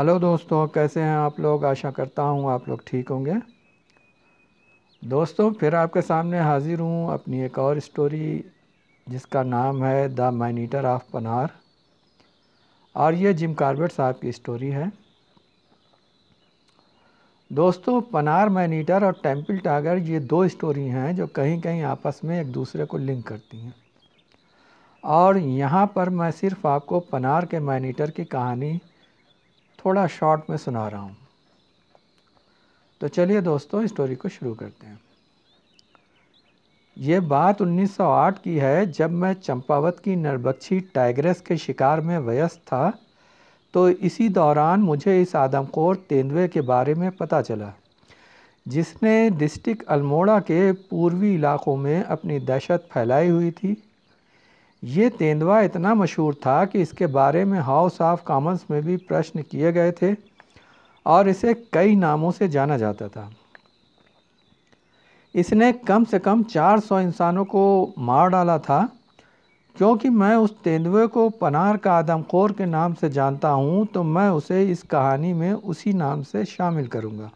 Hello दोस्तों कैसे हैं आप लोग आशा करता हूँ आप लोग ठीक होंगे दोस्तों फिर आपके सामने हाज़िर हूँ अपनी एक और स्टोरी जिसका नाम है द माइनीटर ऑफ पनार और ये जिम कार्बेट साहब की स्टोरी है दोस्तों पनार माइनीटर और टेम्पल टागर ये दो स्टोरी हैं जो कहीं कहीं आपस में एक दूसरे को लिंक करती हैं और यहाँ पर मैं सिर्फ़ आपको पनार के मैनीटर की कहानी थोड़ा शॉर्ट में सुना रहा हूँ तो चलिए दोस्तों स्टोरी को शुरू करते हैं ये बात 1908 की है जब मैं चंपावत की नरबक्षी टाइग्रेस के शिकार में व्यस्त था तो इसी दौरान मुझे इस आदमखोर तेंदुए के बारे में पता चला जिसने डिस्ट्रिक्ट अल्मोड़ा के पूर्वी इलाकों में अपनी दहशत फैलाई हुई थी ये तेंदुआ इतना मशहूर था कि इसके बारे में हाउस ऑफ कॉमन्स में भी प्रश्न किए गए थे और इसे कई नामों से जाना जाता था इसने कम से कम 400 इंसानों को मार डाला था क्योंकि मैं उस तेंदुए को पनार का आदमखोर के नाम से जानता हूँ तो मैं उसे इस कहानी में उसी नाम से शामिल करूँगा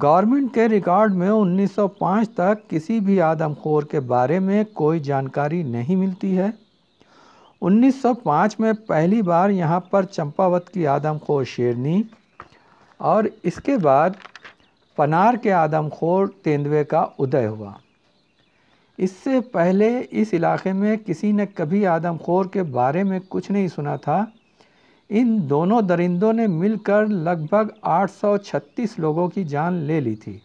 गवर्नमेंट के रिकॉर्ड में 1905 तक किसी भी आदमखोर के बारे में कोई जानकारी नहीं मिलती है 1905 में पहली बार यहाँ पर चंपावत की आदमखोर शेरनी और इसके बाद पनार के आदमखोर तेंदुए का उदय हुआ इससे पहले इस इलाके में किसी ने कभी आदमखोर के बारे में कुछ नहीं सुना था इन दोनों दरिंदों ने मिलकर लगभग 836 लोगों की जान ले ली थी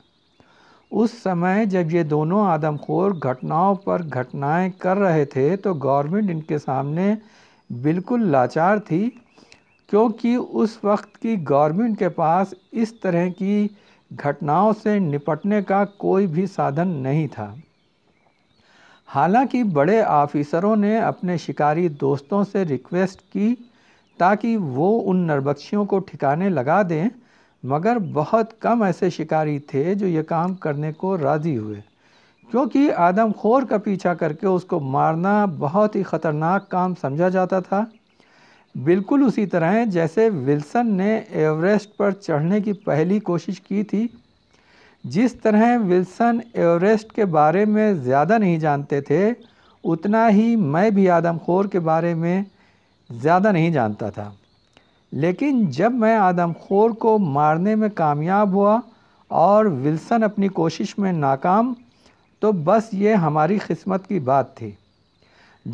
उस समय जब ये दोनों आदमखोर घटनाओं पर घटनाएं कर रहे थे तो गवर्नमेंट इनके सामने बिल्कुल लाचार थी क्योंकि उस वक्त की गवर्नमेंट के पास इस तरह की घटनाओं से निपटने का कोई भी साधन नहीं था हालांकि बड़े ऑफिसरों ने अपने शिकारी दोस्तों से रिक्वेस्ट की ताकि वो उन नरबक्षियों को ठिकाने लगा दें मगर बहुत कम ऐसे शिकारी थे जो ये काम करने को राज़ी हुए क्योंकि आदम खोर का पीछा करके उसको मारना बहुत ही ख़तरनाक काम समझा जाता था बिल्कुल उसी तरह जैसे विल्सन ने एवरेस्ट पर चढ़ने की पहली कोशिश की थी जिस तरह विल्सन एवरेस्ट के बारे में ज़्यादा नहीं जानते थे उतना ही मैं भी आदमखोर के बारे में ज़्यादा नहीं जानता था लेकिन जब मैं आदमखोर को मारने में कामयाब हुआ और विल्सन अपनी कोशिश में नाकाम तो बस ये हमारी किस्मत की बात थी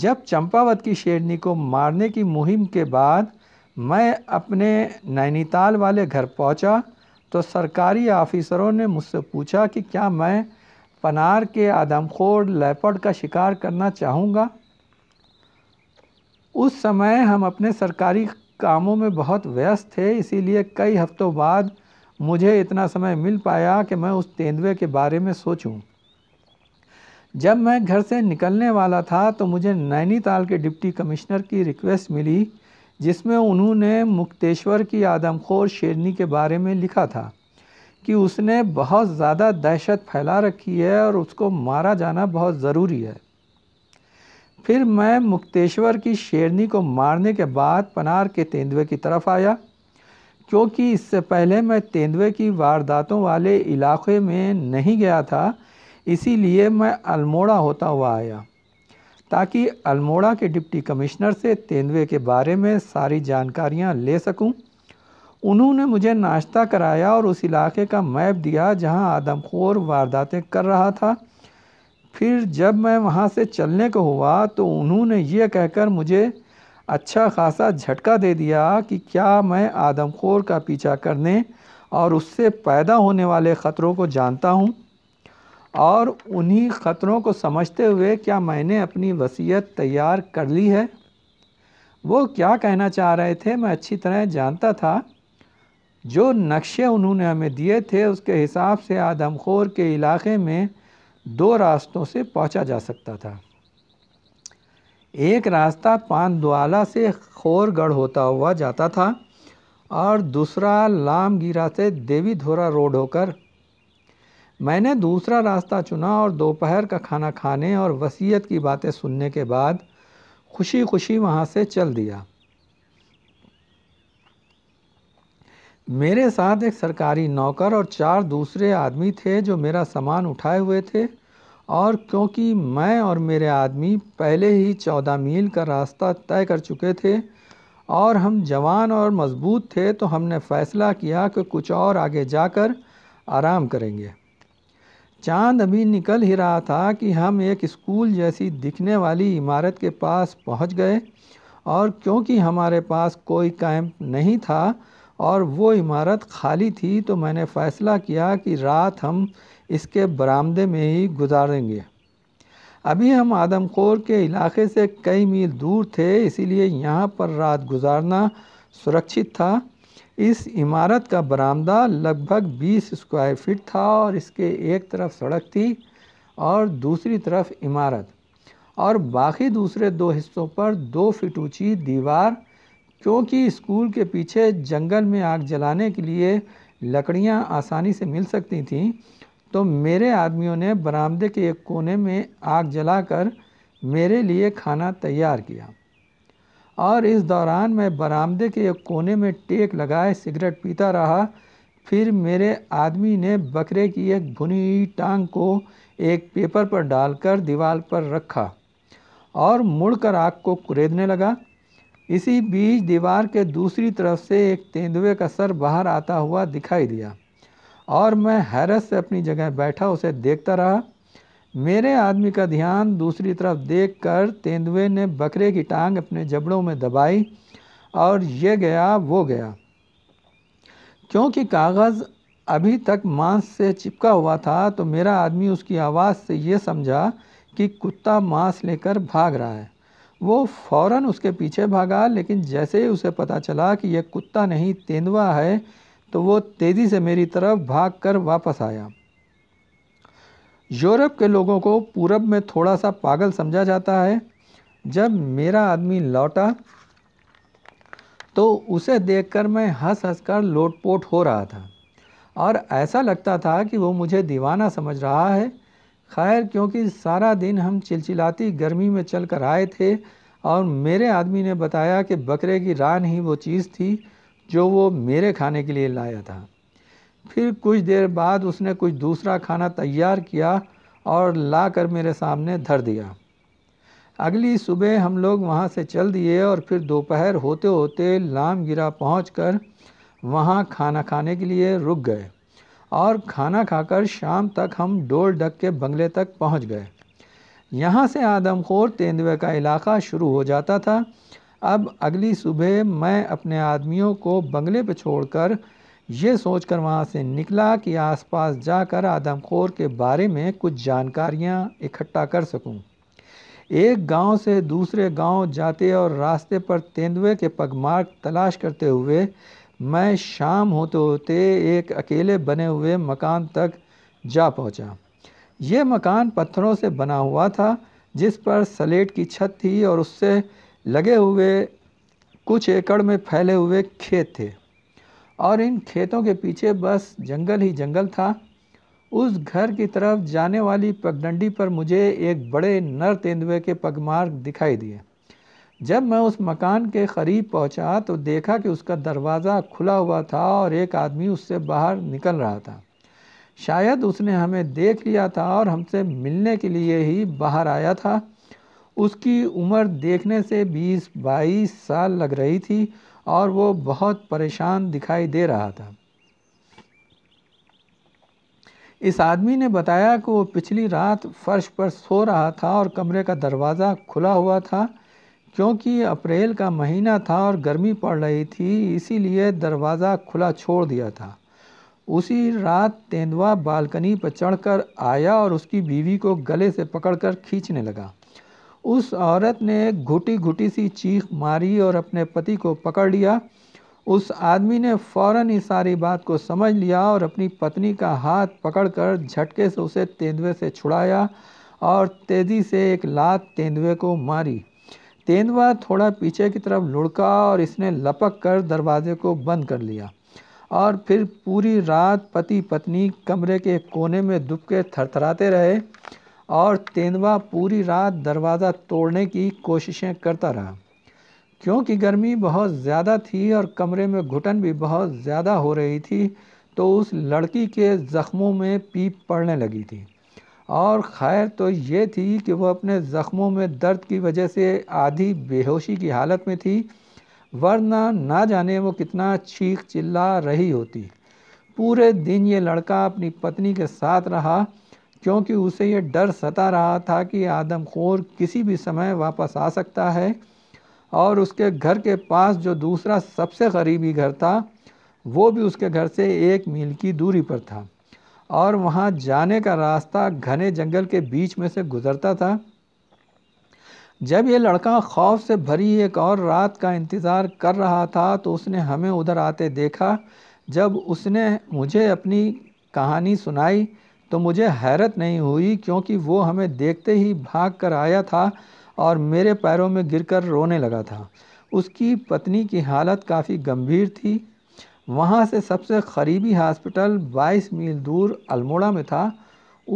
जब चंपावत की शेरनी को मारने की मुहिम के बाद मैं अपने नैनीताल वाले घर पहुंचा तो सरकारी ऑफिसरों ने मुझसे पूछा कि क्या मैं पनार के आदमखोर लेपर्ड का शिकार करना चाहूँगा उस समय हम अपने सरकारी कामों में बहुत व्यस्त थे इसीलिए कई हफ्तों बाद मुझे इतना समय मिल पाया कि मैं उस तेंदुए के बारे में सोचूं। जब मैं घर से निकलने वाला था तो मुझे नैनीताल के डिप्टी कमिश्नर की रिक्वेस्ट मिली जिसमें उन्होंने मुक्तेश्वर की आदमखोर शेरनी के बारे में लिखा था कि उसने बहुत ज़्यादा दहशत फैला रखी है और उसको मारा जाना बहुत ज़रूरी है फिर मैं मुक्तेश्वर की शेरनी को मारने के बाद पनार के तेंदुए की तरफ आया क्योंकि इससे पहले मैं तेंदुए की वारदातों वाले इलाके में नहीं गया था इसीलिए मैं अल्मोड़ा होता हुआ आया ताकि अल्मोड़ा के डिप्टी कमिश्नर से तेंदुए के बारे में सारी जानकारियां ले सकूं। उन्होंने मुझे नाश्ता कराया और उस इलाके का मैप दिया जहां आदमखोर वारदातें कर रहा था फिर जब मैं वहाँ से चलने को हुआ तो उन्होंने ये कहकर मुझे अच्छा खासा झटका दे दिया कि क्या मैं आदमखोर का पीछा करने और उससे पैदा होने वाले ख़तरों को जानता हूँ और उन्हीं ख़तरों को समझते हुए क्या मैंने अपनी वसीयत तैयार कर ली है वो क्या कहना चाह रहे थे मैं अच्छी तरह जानता था जो नक्शे उन्होंने हमें दिए थे उसके हिसाब से आदमखोर के इलाके में दो रास्तों से पहुंचा जा सकता था एक रास्ता पानद्वाला से खोरगढ़ होता हुआ जाता था और दूसरा लामगीरा से धोरा रोड होकर मैंने दूसरा रास्ता चुना और दोपहर का खाना खाने और वसीयत की बातें सुनने के बाद खुशी खुशी वहाँ से चल दिया मेरे साथ एक सरकारी नौकर और चार दूसरे आदमी थे जो मेरा सामान उठाए हुए थे और क्योंकि मैं और मेरे आदमी पहले ही चौदह मील का रास्ता तय कर चुके थे और हम जवान और मजबूत थे तो हमने फ़ैसला किया कि कुछ और आगे जाकर आराम करेंगे चांद अभी निकल ही रहा था कि हम एक स्कूल जैसी दिखने वाली इमारत के पास पहुंच गए और क्योंकि हमारे पास कोई कैंप नहीं था और वो इमारत खाली थी तो मैंने फ़ैसला किया कि रात हम इसके बरामदे में ही गुजारेंगे अभी हम आदमखोर के इलाके से कई मील दूर थे इसीलिए यहाँ पर रात गुजारना सुरक्षित था इस इमारत का बरामदा लगभग 20 स्क्वायर फीट था और इसके एक तरफ सड़क थी और दूसरी तरफ इमारत और बाकी दूसरे दो हिस्सों पर दो फीट ऊँची दीवार क्योंकि स्कूल के पीछे जंगल में आग जलाने के लिए लकड़ियां आसानी से मिल सकती थीं तो मेरे आदमियों ने बरामदे के एक कोने में आग जलाकर मेरे लिए खाना तैयार किया और इस दौरान मैं बरामदे के एक कोने में टेक लगाए सिगरेट पीता रहा फिर मेरे आदमी ने बकरे की एक भुनी टांग को एक पेपर पर डालकर दीवार पर रखा और मुड़कर आग को कुरेदने लगा इसी बीच दीवार के दूसरी तरफ से एक तेंदुए का सर बाहर आता हुआ दिखाई दिया और मैं हैरत से अपनी जगह बैठा उसे देखता रहा मेरे आदमी का ध्यान दूसरी तरफ देखकर तेंदुए ने बकरे की टांग अपने जबड़ों में दबाई और ये गया वो गया क्योंकि कागज़ अभी तक मांस से चिपका हुआ था तो मेरा आदमी उसकी आवाज़ से ये समझा कि कुत्ता मांस लेकर भाग रहा है वो फौरन उसके पीछे भागा लेकिन जैसे ही उसे पता चला कि यह कुत्ता नहीं तेंदुआ है तो वो तेज़ी से मेरी तरफ भाग कर वापस आया यूरोप के लोगों को पूरब में थोड़ा सा पागल समझा जाता है जब मेरा आदमी लौटा तो उसे देखकर मैं हंस हंस कर लोटपोट हो रहा था और ऐसा लगता था कि वो मुझे दीवाना समझ रहा है खैर क्योंकि सारा दिन हम चिलचिलाती गर्मी में चल कर आए थे और मेरे आदमी ने बताया कि बकरे की रान ही वो चीज़ थी जो वो मेरे खाने के लिए लाया था फिर कुछ देर बाद उसने कुछ दूसरा खाना तैयार किया और ला कर मेरे सामने धर दिया अगली सुबह हम लोग वहाँ से चल दिए और फिर दोपहर होते होते गिरा पहुँच कर वहाँ खाना खाने के लिए रुक गए और खाना खाकर शाम तक हम डोल डक के बंगले तक पहुंच गए यहाँ से आदमखोर तेंदुए का इलाका शुरू हो जाता था अब अगली सुबह मैं अपने आदमियों को बंगले पर छोड़कर ये सोचकर वहाँ से निकला कि आसपास जाकर आदमखोर के बारे में कुछ जानकारियाँ इकट्ठा कर सकूँ एक गांव से दूसरे गांव जाते और रास्ते पर तेंदुए के पगमार्क तलाश करते हुए मैं शाम होते होते एक अकेले बने हुए मकान तक जा पहुंचा। ये मकान पत्थरों से बना हुआ था जिस पर सलेट की छत थी और उससे लगे हुए कुछ एकड़ में फैले हुए खेत थे और इन खेतों के पीछे बस जंगल ही जंगल था उस घर की तरफ जाने वाली पगडंडी पर मुझे एक बड़े नर तेंदुए के पगमार्ग दिखाई दिए जब मैं उस मकान के करीब पहुंचा तो देखा कि उसका दरवाज़ा खुला हुआ था और एक आदमी उससे बाहर निकल रहा था शायद उसने हमें देख लिया था और हमसे मिलने के लिए ही बाहर आया था उसकी उम्र देखने से 20-22 साल लग रही थी और वो बहुत परेशान दिखाई दे रहा था इस आदमी ने बताया कि वो पिछली रात फर्श पर सो रहा था और कमरे का दरवाज़ा खुला हुआ था क्योंकि अप्रैल का महीना था और गर्मी पड़ रही थी इसीलिए दरवाज़ा खुला छोड़ दिया था उसी रात तेंदुआ बालकनी पर चढ़कर आया और उसकी बीवी को गले से पकड़कर खींचने लगा उस औरत ने घुटी घुटी सी चीख मारी और अपने पति को पकड़ लिया उस आदमी ने फौरन ही सारी बात को समझ लिया और अपनी पत्नी का हाथ पकड़कर झटके से उसे तेंदुए से छुड़ाया और तेज़ी से एक लात तेंदुए को मारी तेंदुआ थोड़ा पीछे की तरफ लुढ़का और इसने लपक कर दरवाजे को बंद कर लिया और फिर पूरी रात पति पत्नी कमरे के कोने में दुबके थरथराते रहे और तेंदुआ पूरी रात दरवाज़ा तोड़ने की कोशिशें करता रहा क्योंकि गर्मी बहुत ज़्यादा थी और कमरे में घुटन भी बहुत ज़्यादा हो रही थी तो उस लड़की के ज़ख्मों में पीप पड़ने लगी थी और खैर तो ये थी कि वह अपने ज़ख्मों में दर्द की वजह से आधी बेहोशी की हालत में थी वरना ना जाने वो कितना चीख चिल्ला रही होती पूरे दिन ये लड़का अपनी पत्नी के साथ रहा क्योंकि उसे ये डर सता रहा था कि आदमखोर किसी भी समय वापस आ सकता है और उसके घर के पास जो दूसरा सबसे ग़रीबी घर था वो भी उसके घर से एक मील की दूरी पर था और वहाँ जाने का रास्ता घने जंगल के बीच में से गुज़रता था जब ये लड़का खौफ से भरी एक और रात का इंतज़ार कर रहा था तो उसने हमें उधर आते देखा जब उसने मुझे अपनी कहानी सुनाई तो मुझे हैरत नहीं हुई क्योंकि वो हमें देखते ही भाग कर आया था और मेरे पैरों में गिरकर रोने लगा था उसकी पत्नी की हालत काफ़ी गंभीर थी वहाँ से सबसे करीबी हॉस्पिटल 22 मील दूर अल्मोड़ा में था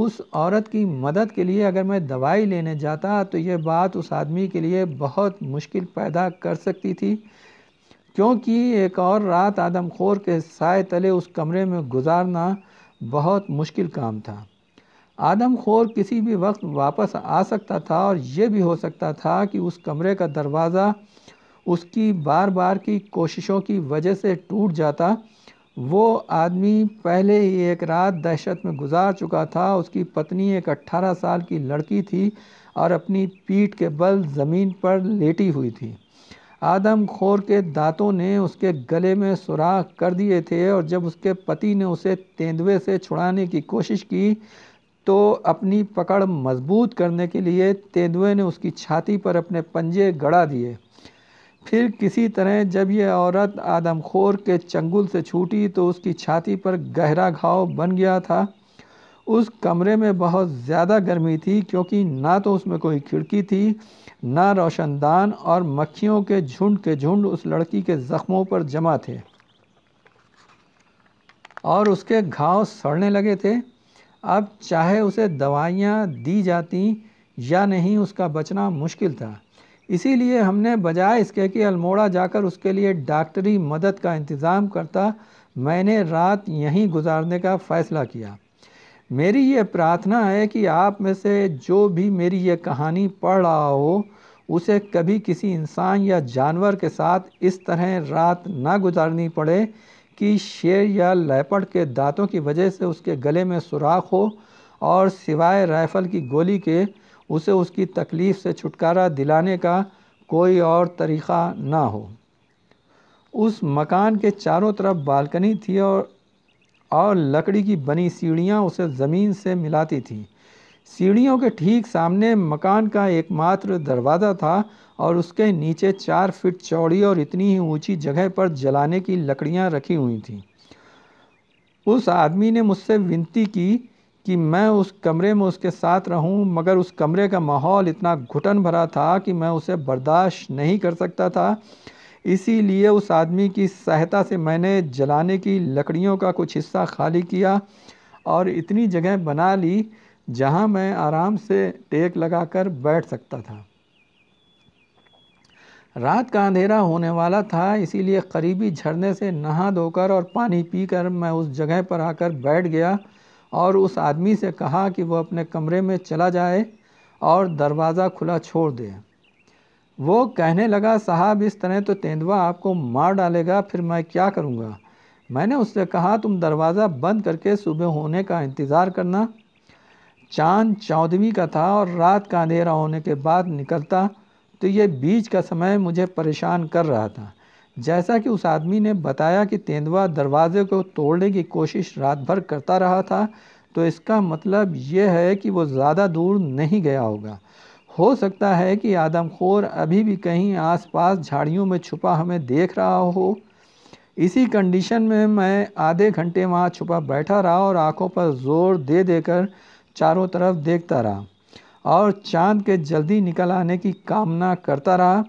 उस औरत की मदद के लिए अगर मैं दवाई लेने जाता तो यह बात उस आदमी के लिए बहुत मुश्किल पैदा कर सकती थी क्योंकि एक और रात आदमखोर के साय तले उस कमरे में गुजारना बहुत मुश्किल काम था आदमखोर किसी भी वक्त वापस आ सकता था और यह भी हो सकता था कि उस कमरे का दरवाज़ा उसकी बार बार की कोशिशों की वजह से टूट जाता वो आदमी पहले ही एक रात दहशत में गुजार चुका था उसकी पत्नी एक 18 साल की लड़की थी और अपनी पीठ के बल ज़मीन पर लेटी हुई थी आदम खोर के दांतों ने उसके गले में सुराख कर दिए थे और जब उसके पति ने उसे तेंदुए से छुड़ाने की कोशिश की तो अपनी पकड़ मजबूत करने के लिए तेंदुए ने उसकी छाती पर अपने पंजे गड़ा दिए फिर किसी तरह जब यह औरत आदमखोर के चंगुल से छूटी तो उसकी छाती पर गहरा घाव बन गया था उस कमरे में बहुत ज़्यादा गर्मी थी क्योंकि ना तो उसमें कोई खिड़की थी ना रोशनदान और मक्खियों के झुंड के झुंड उस लड़की के ज़ख्मों पर जमा थे और उसके घाव सड़ने लगे थे अब चाहे उसे दवाइयाँ दी जाती या नहीं उसका बचना मुश्किल था इसीलिए हमने बजाय इसके कि अल्मोड़ा जाकर उसके लिए डॉक्टरी मदद का इंतज़ाम करता मैंने रात यहीं गुजारने का फ़ैसला किया मेरी ये प्रार्थना है कि आप में से जो भी मेरी ये कहानी पढ़ रहा हो उसे कभी किसी इंसान या जानवर के साथ इस तरह रात ना गुजारनी पड़े कि शेर या लैपड़ के दांतों की वजह से उसके गले में सुराख हो और सिवाय राइफ़ल की गोली के उसे उसकी तकलीफ़ से छुटकारा दिलाने का कोई और तरीक़ा ना हो उस मकान के चारों तरफ बालकनी थी और और लकड़ी की बनी सीढ़ियाँ उसे ज़मीन से मिलाती थीं सीढ़ियों के ठीक सामने मकान का एकमात्र दरवाज़ा था और उसके नीचे चार फीट चौड़ी और इतनी ही ऊंची जगह पर जलाने की लकड़ियाँ रखी हुई थीं उस आदमी ने मुझसे विनती की कि मैं उस कमरे में उसके साथ रहूं मगर उस कमरे का माहौल इतना घुटन भरा था कि मैं उसे बर्दाश्त नहीं कर सकता था इसीलिए उस आदमी की सहायता से मैंने जलाने की लकड़ियों का कुछ हिस्सा खाली किया और इतनी जगह बना ली जहां मैं आराम से टेक लगाकर बैठ सकता था रात का अंधेरा होने वाला था इसीलिए करीबी झरने से नहा धोकर और पानी पीकर मैं उस जगह पर आकर बैठ गया और उस आदमी से कहा कि वह अपने कमरे में चला जाए और दरवाज़ा खुला छोड़ दे वो कहने लगा साहब इस तरह तो तेंदुआ आपको मार डालेगा फिर मैं क्या करूँगा मैंने उससे कहा तुम दरवाज़ा बंद करके सुबह होने का इंतज़ार करना चांद चौदहवीं का था और रात का अंधेरा होने के बाद निकलता तो ये बीच का समय मुझे परेशान कर रहा था जैसा कि उस आदमी ने बताया कि तेंदुआ दरवाजे को तोड़ने की कोशिश रात भर करता रहा था तो इसका मतलब यह है कि वो ज़्यादा दूर नहीं गया होगा हो सकता है कि आदमखोर अभी भी कहीं आसपास झाड़ियों में छुपा हमें देख रहा हो इसी कंडीशन में मैं आधे घंटे वहाँ छुपा बैठा रहा और आंखों पर जोर दे देकर चारों तरफ देखता रहा और चांद के जल्दी निकल आने की कामना करता रहा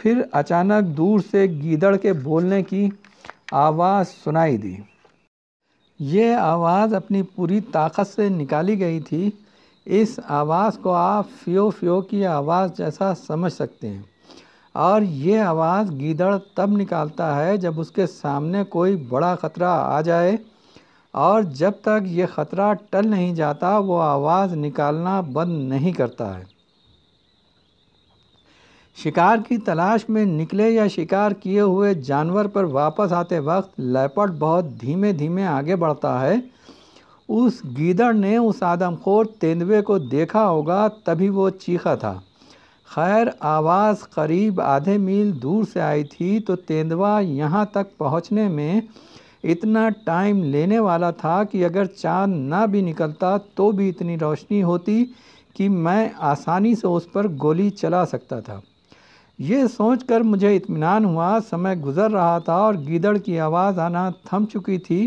फिर अचानक दूर से गीदड़ के बोलने की आवाज़ सुनाई दी ये आवाज़ अपनी पूरी ताकत से निकाली गई थी इस आवाज़ को आप फ्यो फ्यो की आवाज़ जैसा समझ सकते हैं और ये आवाज़ गीदड़ तब निकालता है जब उसके सामने कोई बड़ा ख़तरा आ जाए और जब तक ये ख़तरा टल नहीं जाता वो आवाज़ निकालना बंद नहीं करता है शिकार की तलाश में निकले या शिकार किए हुए जानवर पर वापस आते वक्त लेपर्ड बहुत धीमे धीमे आगे बढ़ता है उस गीदड़ ने उस आदमखोर तेंदुए को देखा होगा तभी वो चीखा था खैर आवाज़ करीब आधे मील दूर से आई थी तो तेंदुआ यहाँ तक पहुँचने में इतना टाइम लेने वाला था कि अगर चाँद ना भी निकलता तो भी इतनी रोशनी होती कि मैं आसानी से उस पर गोली चला सकता था ये सोचकर मुझे इत्मीनान हुआ समय गुज़र रहा था और गीदड़ की आवाज़ आना थम चुकी थी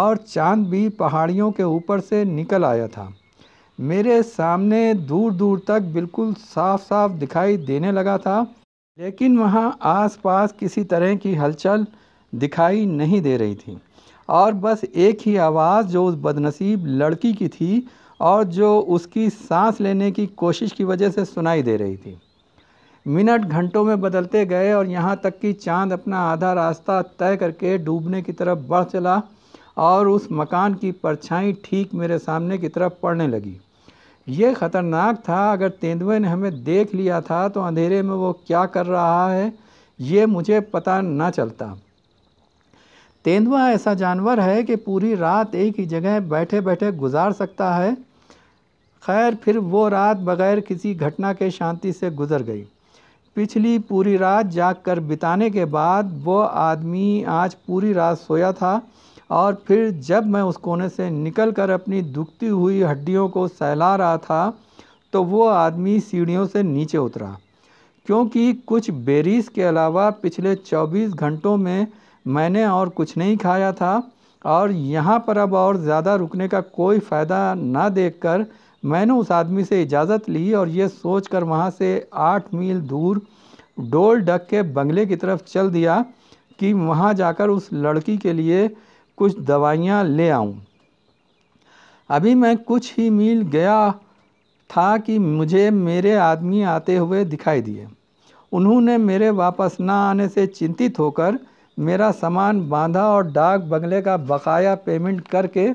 और चांद भी पहाड़ियों के ऊपर से निकल आया था मेरे सामने दूर दूर तक बिल्कुल साफ साफ दिखाई देने लगा था लेकिन वहाँ आसपास किसी तरह की हलचल दिखाई नहीं दे रही थी और बस एक ही आवाज़ जो उस बदनसीब लड़की की थी और जो उसकी सांस लेने की कोशिश की वजह से सुनाई दे रही थी मिनट घंटों में बदलते गए और यहाँ तक कि चांद अपना आधा रास्ता तय करके डूबने की तरफ बढ़ चला और उस मकान की परछाई ठीक मेरे सामने की तरफ पड़ने लगी ये ख़तरनाक था अगर तेंदुए ने हमें देख लिया था तो अंधेरे में वो क्या कर रहा है ये मुझे पता ना चलता तेंदुआ ऐसा जानवर है कि पूरी रात एक ही जगह बैठे बैठे गुजार सकता है खैर फिर वो रात बगैर किसी घटना के शांति से गुजर गई पिछली पूरी रात जाग कर बिताने के बाद वह आदमी आज पूरी रात सोया था और फिर जब मैं उस कोने से निकल कर अपनी दुखती हुई हड्डियों को सहला रहा था तो वो आदमी सीढ़ियों से नीचे उतरा क्योंकि कुछ बेरीज़ के अलावा पिछले 24 घंटों में मैंने और कुछ नहीं खाया था और यहाँ पर अब और ज़्यादा रुकने का कोई फ़ायदा ना देखकर मैंने उस आदमी से इजाज़त ली और ये सोच कर वहाँ से आठ मील दूर डोल डक के बंगले की तरफ चल दिया कि वहाँ जाकर उस लड़की के लिए कुछ दवाइयाँ ले आऊँ अभी मैं कुछ ही मील गया था कि मुझे मेरे आदमी आते हुए दिखाई दिए उन्होंने मेरे वापस ना आने से चिंतित होकर मेरा सामान बांधा और डाक बंगले का बकाया पेमेंट करके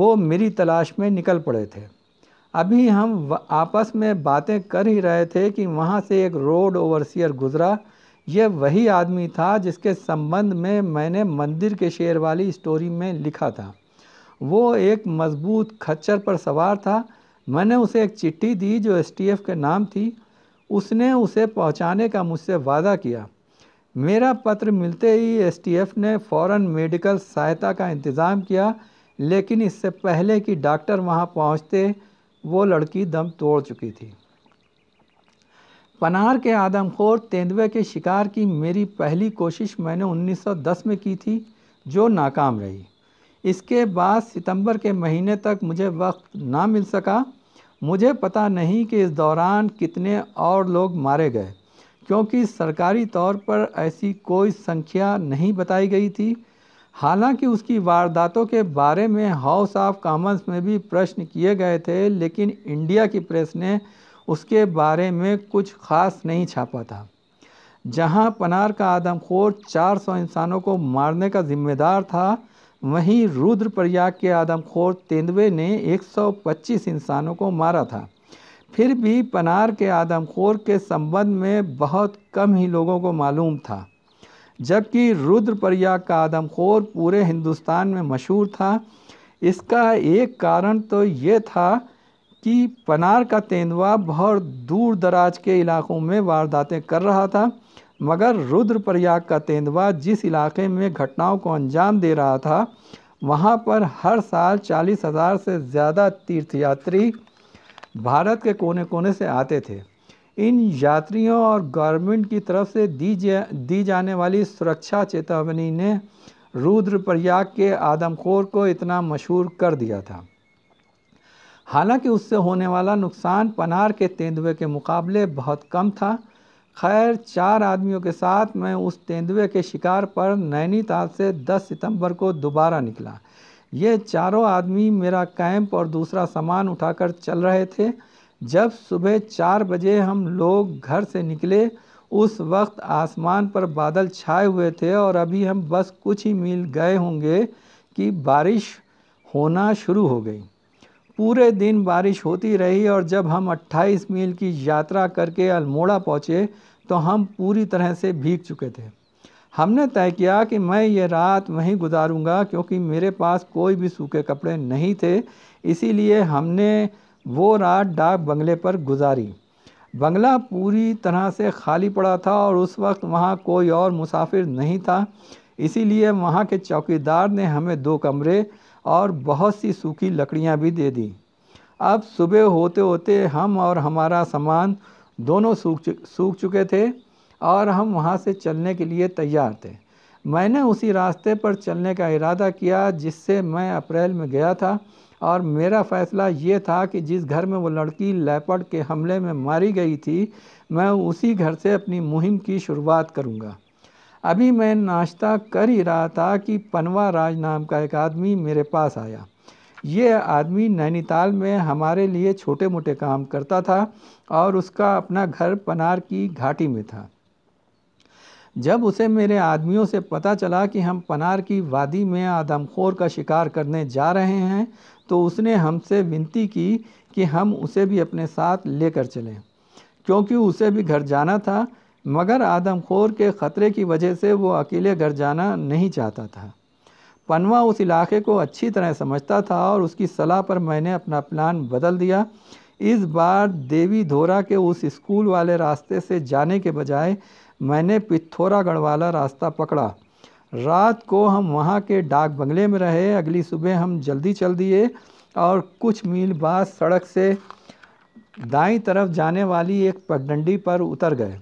वो मेरी तलाश में निकल पड़े थे अभी हम आपस में बातें कर ही रहे थे कि वहाँ से एक रोड ओवरसियर गुज़रा यह वही आदमी था जिसके संबंध में मैंने मंदिर के शेर वाली स्टोरी में लिखा था वो एक मजबूत खच्चर पर सवार था मैंने उसे एक चिट्ठी दी जो एस के नाम थी उसने उसे पहुंचाने का मुझसे वादा किया मेरा पत्र मिलते ही एस ने फौरन मेडिकल सहायता का इंतज़ाम किया लेकिन इससे पहले कि डॉक्टर वहां पहुंचते वो लड़की दम तोड़ चुकी थी पनार के आदमखोर तेंदुए के शिकार की मेरी पहली कोशिश मैंने 1910 में की थी जो नाकाम रही इसके बाद सितंबर के महीने तक मुझे वक्त ना मिल सका मुझे पता नहीं कि इस दौरान कितने और लोग मारे गए क्योंकि सरकारी तौर पर ऐसी कोई संख्या नहीं बताई गई थी हालांकि उसकी वारदातों के बारे में हाउस ऑफ कॉमन्स में भी प्रश्न किए गए थे लेकिन इंडिया की प्रेस ने उसके बारे में कुछ खास नहीं छापा था जहां पनार का आदमखोर 400 इंसानों को मारने का जिम्मेदार था वहीं रुद्रप्रयाग के आदमखोर तेंदुए ने 125 इंसानों को मारा था फिर भी पनार के आदमखोर के संबंध में बहुत कम ही लोगों को मालूम था जबकि रुद्रप्रयाग का आदमखोर पूरे हिंदुस्तान में मशहूर था इसका एक कारण तो ये था कि पनार का तेंदुआ बहुत दूर दराज के इलाकों में वारदातें कर रहा था मगर रुद्रप्रयाग का तेंदुआ जिस इलाके में घटनाओं को अंजाम दे रहा था वहाँ पर हर साल चालीस हज़ार से ज़्यादा तीर्थयात्री भारत के कोने कोने से आते थे इन यात्रियों और गवर्नमेंट की तरफ से दी जा दी जाने वाली सुरक्षा चेतावनी ने रुद्रप्रयाग के आदमखोर को इतना मशहूर कर दिया था हालांकि उससे होने वाला नुकसान पनार के तेंदुए के मुकाबले बहुत कम था खैर चार आदमियों के साथ मैं उस तेंदुए के शिकार पर नैनीताल से 10 सितंबर को दोबारा निकला ये चारों आदमी मेरा कैंप और दूसरा सामान उठाकर चल रहे थे जब सुबह चार बजे हम लोग घर से निकले उस वक्त आसमान पर बादल छाए हुए थे और अभी हम बस कुछ ही मील गए होंगे कि बारिश होना शुरू हो गई पूरे दिन बारिश होती रही और जब हम 28 मील की यात्रा करके अल्मोड़ा पहुँचे तो हम पूरी तरह से भीग चुके थे हमने तय किया कि मैं ये रात वहीं गुजारूंगा क्योंकि मेरे पास कोई भी सूखे कपड़े नहीं थे इसीलिए हमने वो रात डाक बंगले पर गुजारी बंगला पूरी तरह से खाली पड़ा था और उस वक्त वहाँ कोई और मुसाफिर नहीं था इसीलिए वहाँ के चौकीदार ने हमें दो कमरे और बहुत सी सूखी लकड़ियाँ भी दे दी अब सुबह होते होते हम और हमारा सामान दोनों सूख चु, सूख चुके थे और हम वहाँ से चलने के लिए तैयार थे मैंने उसी रास्ते पर चलने का इरादा किया जिससे मैं अप्रैल में गया था और मेरा फ़ैसला ये था कि जिस घर में वो लड़की लेपर्ड के हमले में मारी गई थी मैं उसी घर से अपनी मुहिम की शुरुआत करूँगा अभी मैं नाश्ता कर ही रहा था कि पनवा राज नाम का एक आदमी मेरे पास आया ये आदमी नैनीताल में हमारे लिए छोटे मोटे काम करता था और उसका अपना घर पनार की घाटी में था जब उसे मेरे आदमियों से पता चला कि हम पनार की वादी में आदमखोर का शिकार करने जा रहे हैं तो उसने हमसे विनती की कि हम उसे भी अपने साथ लेकर चलें क्योंकि उसे भी घर जाना था मगर आदमखोर के ख़तरे की वजह से वो अकेले घर जाना नहीं चाहता था पनवा उस इलाके को अच्छी तरह समझता था और उसकी सलाह पर मैंने अपना प्लान बदल दिया इस बार देवी धोरा के उस स्कूल वाले रास्ते से जाने के बजाय मैंने पिथौरागढ़ वाला रास्ता पकड़ा रात को हम वहाँ के डाक बंगले में रहे अगली सुबह हम जल्दी चल दिए और कुछ मील बाद सड़क से दाई तरफ जाने वाली एक पगडंडी पर उतर गए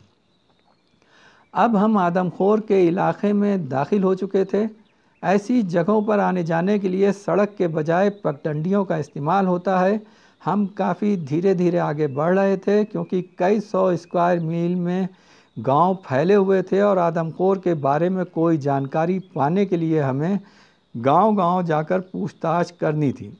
अब हम आदमखोर के इलाके में दाखिल हो चुके थे ऐसी जगहों पर आने जाने के लिए सड़क के बजाय पगडंडियों का इस्तेमाल होता है हम काफ़ी धीरे धीरे आगे बढ़ रहे थे क्योंकि कई सौ स्क्वायर मील में गांव फैले हुए थे और आदमखोर के बारे में कोई जानकारी पाने के लिए हमें गांव-गांव जाकर पूछताछ करनी थी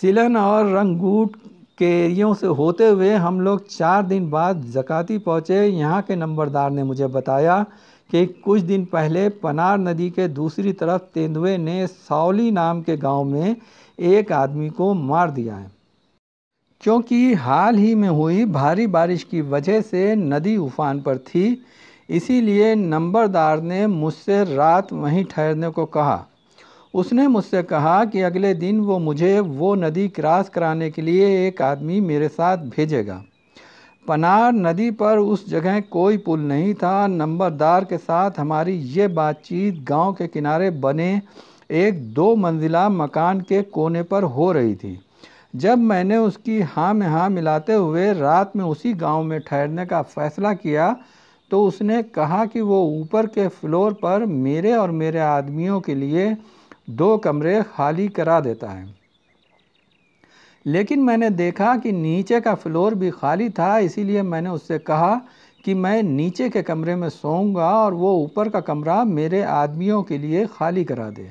सिलन और रंगूट के एरियो से होते हुए हम लोग चार दिन बाद जकाती पहुँचे यहाँ के नंबरदार ने मुझे बताया कि कुछ दिन पहले पनार नदी के दूसरी तरफ तेंदुए ने सावली नाम के गांव में एक आदमी को मार दिया है क्योंकि हाल ही में हुई भारी बारिश की वजह से नदी उफान पर थी इसीलिए नंबरदार ने मुझसे रात वहीं ठहरने को कहा उसने मुझसे कहा कि अगले दिन वो मुझे वो नदी क्रॉस कराने के लिए एक आदमी मेरे साथ भेजेगा पनार नदी पर उस जगह कोई पुल नहीं था नंबरदार के साथ हमारी ये बातचीत गांव के किनारे बने एक दो मंजिला मकान के कोने पर हो रही थी जब मैंने उसकी हाँ में हाँ मिलाते हुए रात में उसी गांव में ठहरने का फ़ैसला किया तो उसने कहा कि वो ऊपर के फ्लोर पर मेरे और मेरे आदमियों के लिए दो कमरे खाली करा देता है लेकिन मैंने देखा कि नीचे का फ्लोर भी खाली था इसीलिए मैंने उससे कहा कि मैं नीचे के कमरे में सोऊंगा और वो ऊपर का कमरा मेरे आदमियों के लिए खाली करा दे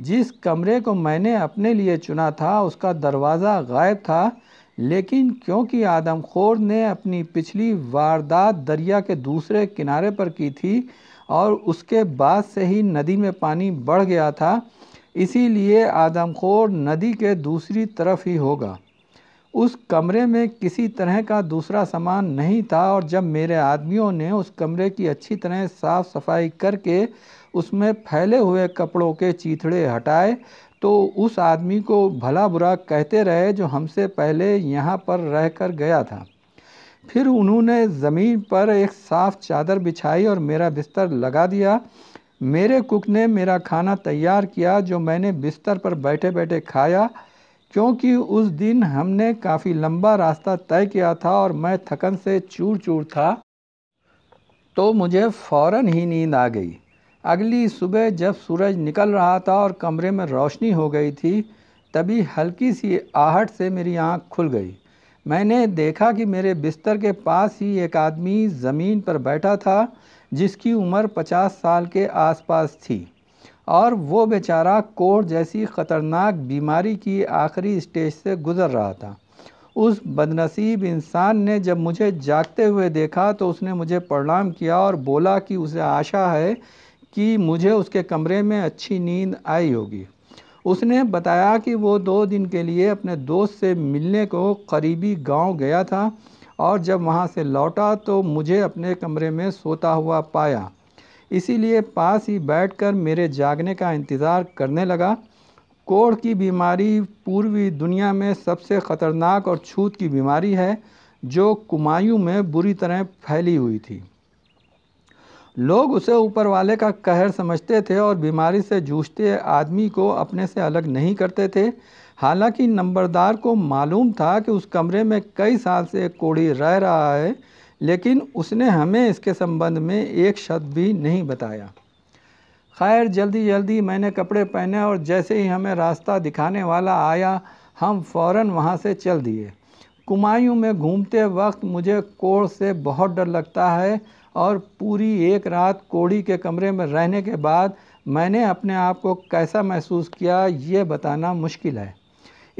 जिस कमरे को मैंने अपने लिए चुना था उसका दरवाज़ा गायब था लेकिन क्योंकि आदमखोर ने अपनी पिछली वारदात दरिया के दूसरे किनारे पर की थी और उसके बाद से ही नदी में पानी बढ़ गया था इसीलिए आदमखोर नदी के दूसरी तरफ ही होगा उस कमरे में किसी तरह का दूसरा सामान नहीं था और जब मेरे आदमियों ने उस कमरे की अच्छी तरह साफ़ सफाई करके उसमें फैले हुए कपड़ों के चीथड़े हटाए तो उस आदमी को भला बुरा कहते रहे जो हमसे पहले यहाँ पर रह कर गया था फिर उन्होंने ज़मीन पर एक साफ़ चादर बिछाई और मेरा बिस्तर लगा दिया मेरे कुक ने मेरा खाना तैयार किया जो मैंने बिस्तर पर बैठे बैठे खाया क्योंकि उस दिन हमने काफ़ी लंबा रास्ता तय किया था और मैं थकन से चूर चूर था तो मुझे फ़ौरन ही नींद आ गई अगली सुबह जब सूरज निकल रहा था और कमरे में रोशनी हो गई थी तभी हल्की सी आहट से मेरी आँख खुल गई मैंने देखा कि मेरे बिस्तर के पास ही एक आदमी ज़मीन पर बैठा था जिसकी उम्र पचास साल के आसपास थी और वो बेचारा कोढ़ जैसी ख़तरनाक बीमारी की आखिरी स्टेज से गुज़र रहा था उस बदनसीब इंसान ने जब मुझे जागते हुए देखा तो उसने मुझे प्रणाम किया और बोला कि उसे आशा है कि मुझे उसके कमरे में अच्छी नींद आई होगी उसने बताया कि वो दो दिन के लिए अपने दोस्त से मिलने को करीबी गांव गया था और जब वहां से लौटा तो मुझे अपने कमरे में सोता हुआ पाया इसीलिए पास ही बैठकर मेरे जागने का इंतज़ार करने लगा कोढ़ की बीमारी पूर्वी दुनिया में सबसे ख़तरनाक और छूत की बीमारी है जो कुमायूं में बुरी तरह फैली हुई थी लोग उसे ऊपर वाले का कहर समझते थे और बीमारी से जूझते आदमी को अपने से अलग नहीं करते थे हालांकि नंबरदार को मालूम था कि उस कमरे में कई साल से एक कोड़ी रह रहा है लेकिन उसने हमें इसके संबंध में एक शब्द भी नहीं बताया खैर जल्दी जल्दी मैंने कपड़े पहने और जैसे ही हमें रास्ता दिखाने वाला आया हम फ़ौर वहाँ से चल दिए कुमायूं में घूमते वक्त मुझे कोड़ से बहुत डर लगता है और पूरी एक रात कोड़ी के कमरे में रहने के बाद मैंने अपने आप को कैसा महसूस किया ये बताना मुश्किल है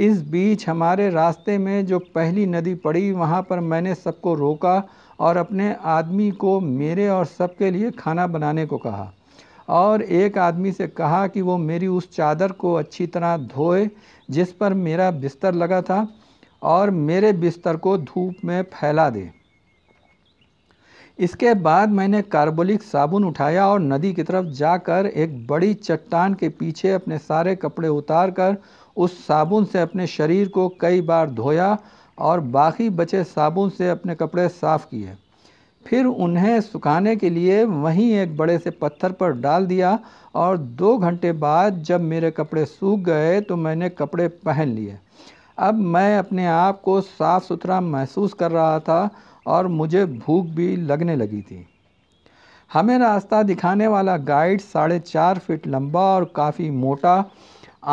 इस बीच हमारे रास्ते में जो पहली नदी पड़ी वहाँ पर मैंने सबको रोका और अपने आदमी को मेरे और सबके लिए खाना बनाने को कहा और एक आदमी से कहा कि वो मेरी उस चादर को अच्छी तरह धोए जिस पर मेरा बिस्तर लगा था और मेरे बिस्तर को धूप में फैला दे इसके बाद मैंने कार्बोलिक साबुन उठाया और नदी की तरफ जाकर एक बड़ी चट्टान के पीछे अपने सारे कपड़े उतार कर उस साबुन से अपने शरीर को कई बार धोया और बाकी बचे साबुन से अपने कपड़े साफ़ किए फिर उन्हें सुखाने के लिए वहीं एक बड़े से पत्थर पर डाल दिया और दो घंटे बाद जब मेरे कपड़े सूख गए तो मैंने कपड़े पहन लिए अब मैं अपने आप को साफ़ सुथरा महसूस कर रहा था और मुझे भूख भी लगने लगी थी हमें रास्ता दिखाने वाला गाइड साढ़े चार फिट लंबा और काफ़ी मोटा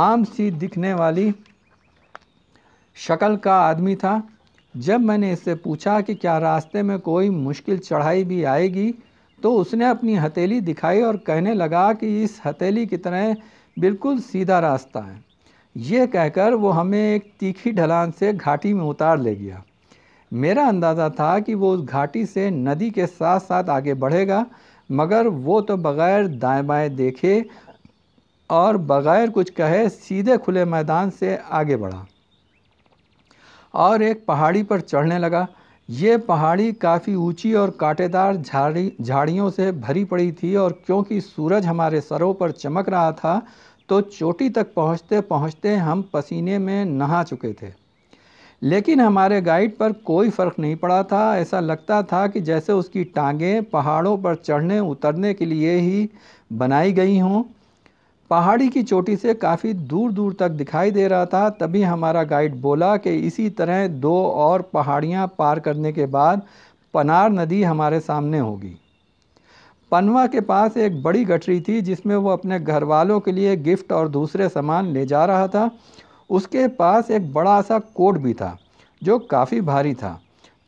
आम सी दिखने वाली शक्ल का आदमी था जब मैंने इससे पूछा कि क्या रास्ते में कोई मुश्किल चढ़ाई भी आएगी तो उसने अपनी हथेली दिखाई और कहने लगा कि इस हथेली की तरह बिल्कुल सीधा रास्ता है ये कहकर वो हमें एक तीखी ढलान से घाटी में उतार ले गया मेरा अंदाज़ा था कि वो उस घाटी से नदी के साथ साथ आगे बढ़ेगा मगर वो तो बग़ैर दाएँ बाएँ देखे और बग़ैर कुछ कहे सीधे खुले मैदान से आगे बढ़ा और एक पहाड़ी पर चढ़ने लगा ये पहाड़ी काफ़ी ऊंची और कांटेदार झाड़ी झाड़ियों से भरी पड़ी थी और क्योंकि सूरज हमारे सरों पर चमक रहा था तो चोटी तक पहुंचते पहुंचते हम पसीने में नहा चुके थे लेकिन हमारे गाइड पर कोई फ़र्क नहीं पड़ा था ऐसा लगता था कि जैसे उसकी टांगें पहाड़ों पर चढ़ने उतरने के लिए ही बनाई गई हों पहाड़ी की चोटी से काफ़ी दूर दूर तक दिखाई दे रहा था तभी हमारा गाइड बोला कि इसी तरह दो और पहाड़ियाँ पार करने के बाद पनार नदी हमारे सामने होगी पनवा के पास एक बड़ी गठरी थी जिसमें वो अपने घर वालों के लिए गिफ्ट और दूसरे सामान ले जा रहा था उसके पास एक बड़ा सा कोट भी था जो काफ़ी भारी था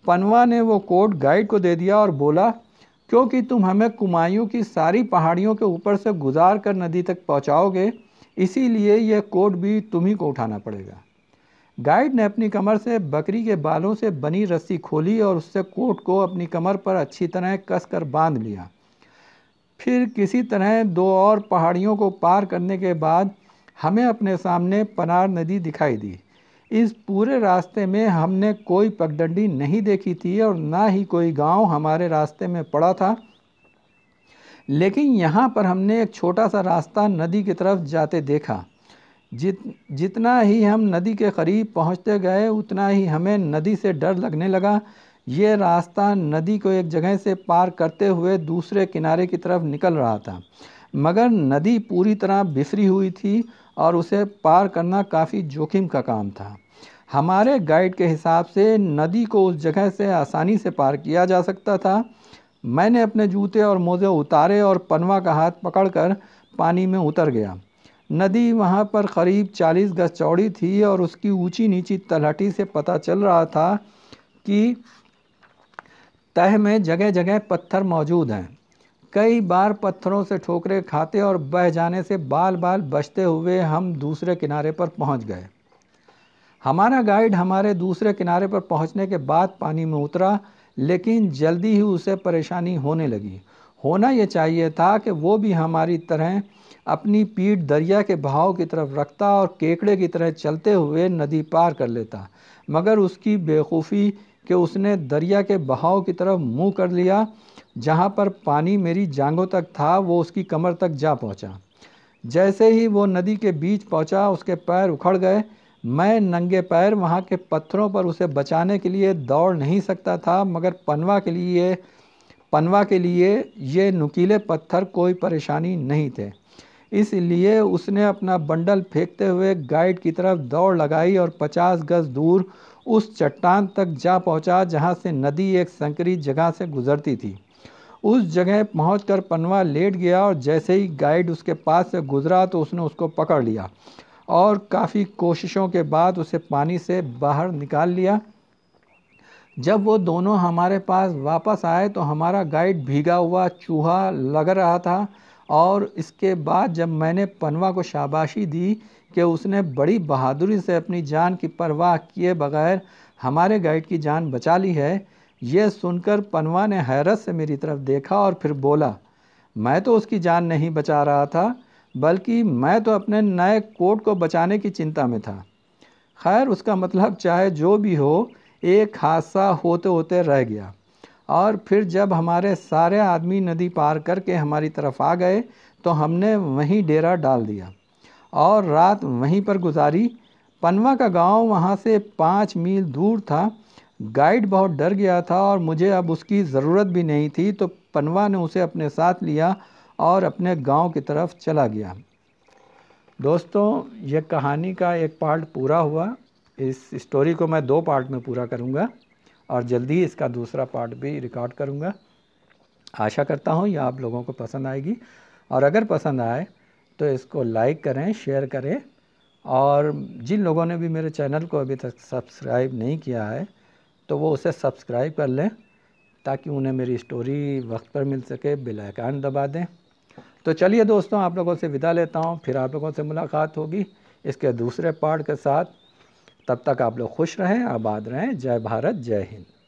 पनवा ने वो कोट गाइड को दे दिया और बोला क्योंकि तुम हमें कुमायूं की सारी पहाड़ियों के ऊपर से गुजार कर नदी तक पहुंचाओगे इसीलिए यह कोट भी तुम्ही को उठाना पड़ेगा गाइड ने अपनी कमर से बकरी के बालों से बनी रस्सी खोली और उससे कोट को अपनी कमर पर अच्छी तरह कसकर बांध लिया फिर किसी तरह दो और पहाड़ियों को पार करने के बाद हमें अपने सामने पनार नदी दिखाई दी इस पूरे रास्ते में हमने कोई पगडंडी नहीं देखी थी और ना ही कोई गांव हमारे रास्ते में पड़ा था लेकिन यहाँ पर हमने एक छोटा सा रास्ता नदी की तरफ जाते देखा जित जितना ही हम नदी के करीब पहुँचते गए उतना ही हमें नदी से डर लगने लगा ये रास्ता नदी को एक जगह से पार करते हुए दूसरे किनारे की तरफ निकल रहा था मगर नदी पूरी तरह बिफरी हुई थी और उसे पार करना काफ़ी जोखिम का काम था हमारे गाइड के हिसाब से नदी को उस जगह से आसानी से पार किया जा सकता था मैंने अपने जूते और मोज़े उतारे और पनवा का हाथ पकड़कर पानी में उतर गया नदी वहाँ पर करीब 40 गज चौड़ी थी और उसकी ऊंची नीची तलहटी से पता चल रहा था कि तह में जगह जगह पत्थर मौजूद हैं कई बार पत्थरों से ठोकरे खाते और बह जाने से बाल बाल बचते हुए हम दूसरे किनारे पर पहुंच गए हमारा गाइड हमारे दूसरे किनारे पर पहुंचने के बाद पानी में उतरा लेकिन जल्दी ही उसे परेशानी होने लगी होना ये चाहिए था कि वो भी हमारी तरह अपनी पीठ दरिया के बहाव की तरफ रखता और केकड़े की तरह चलते हुए नदी पार कर लेता मगर उसकी बेवकूफ़ी कि उसने दरिया के बहाव की तरफ मुंह कर लिया जहाँ पर पानी मेरी जांघों तक था वो उसकी कमर तक जा पहुँचा जैसे ही वो नदी के बीच पहुँचा उसके पैर उखड़ गए मैं नंगे पैर वहाँ के पत्थरों पर उसे बचाने के लिए दौड़ नहीं सकता था मगर पनवा के लिए पनवा के लिए ये नुकीले पत्थर कोई परेशानी नहीं थे इसलिए उसने अपना बंडल फेंकते हुए गाइड की तरफ दौड़ लगाई और 50 गज दूर उस चट्टान तक जा पहुंचा जहां से नदी एक संकरी जगह से गुजरती थी उस जगह पहुँच कर पनवा लेट गया और जैसे ही गाइड उसके पास से गुज़रा तो उसने उसको पकड़ लिया और काफ़ी कोशिशों के बाद उसे पानी से बाहर निकाल लिया जब वो दोनों हमारे पास वापस आए तो हमारा गाइड भीगा हुआ चूहा लग रहा था और इसके बाद जब मैंने पनवा को शाबाशी दी कि उसने बड़ी बहादुरी से अपनी जान की परवाह किए बगैर हमारे गाइड की जान बचा ली है यह सुनकर पनवा ने हैरत से मेरी तरफ़ देखा और फिर बोला मैं तो उसकी जान नहीं बचा रहा था बल्कि मैं तो अपने नए कोट को बचाने की चिंता में था खैर उसका मतलब चाहे जो भी हो एक हादसा होते होते रह गया और फिर जब हमारे सारे आदमी नदी पार करके हमारी तरफ आ गए तो हमने वहीं डेरा डाल दिया और रात वहीं पर गुजारी पनवा का गांव वहां से पाँच मील दूर था गाइड बहुत डर गया था और मुझे अब उसकी ज़रूरत भी नहीं थी तो पनवा ने उसे अपने साथ लिया और अपने गांव की तरफ चला गया दोस्तों यह कहानी का एक पार्ट पूरा हुआ इस स्टोरी को मैं दो पार्ट में पूरा करूंगा और जल्दी ही इसका दूसरा पार्ट भी रिकॉर्ड करूंगा आशा करता हूं यह आप लोगों को पसंद आएगी और अगर पसंद आए तो इसको लाइक करें शेयर करें और जिन लोगों ने भी मेरे चैनल को अभी तक सब्सक्राइब नहीं किया है तो वो उसे सब्सक्राइब कर लें ताकि उन्हें मेरी स्टोरी वक्त पर मिल सके बेल आइकन दबा दें तो चलिए दोस्तों आप लोगों से विदा लेता हूँ फिर आप लोगों से मुलाकात होगी इसके दूसरे पार्ट के साथ तब तक आप लोग खुश रहें आबाद रहें जय भारत जय हिंद